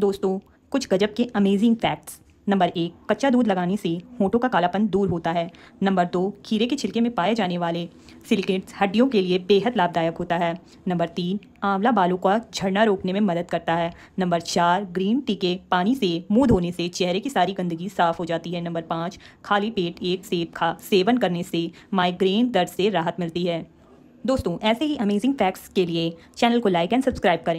दोस्तों कुछ गजब के अमेजिंग फैक्ट्स नंबर एक कच्चा दूध लगाने से होठों का कालापन दूर होता है नंबर दो खीरे के छिलके में पाए जाने वाले सिलिकेट्स हड्डियों के लिए बेहद लाभदायक होता है नंबर तीन आंवला बालों का झड़ना रोकने में मदद करता है नंबर चार ग्रीन टी के पानी से मुंह धोने से चेहरे की सारी गंदगी साफ हो जाती है नंबर पाँच खाली पेट एक सेब खा सेवन करने से माइग्रेन दर्द से राहत मिलती है दोस्तों ऐसे ही अमेजिंग फैक्ट्स के लिए चैनल को लाइक एंड सब्सक्राइब करें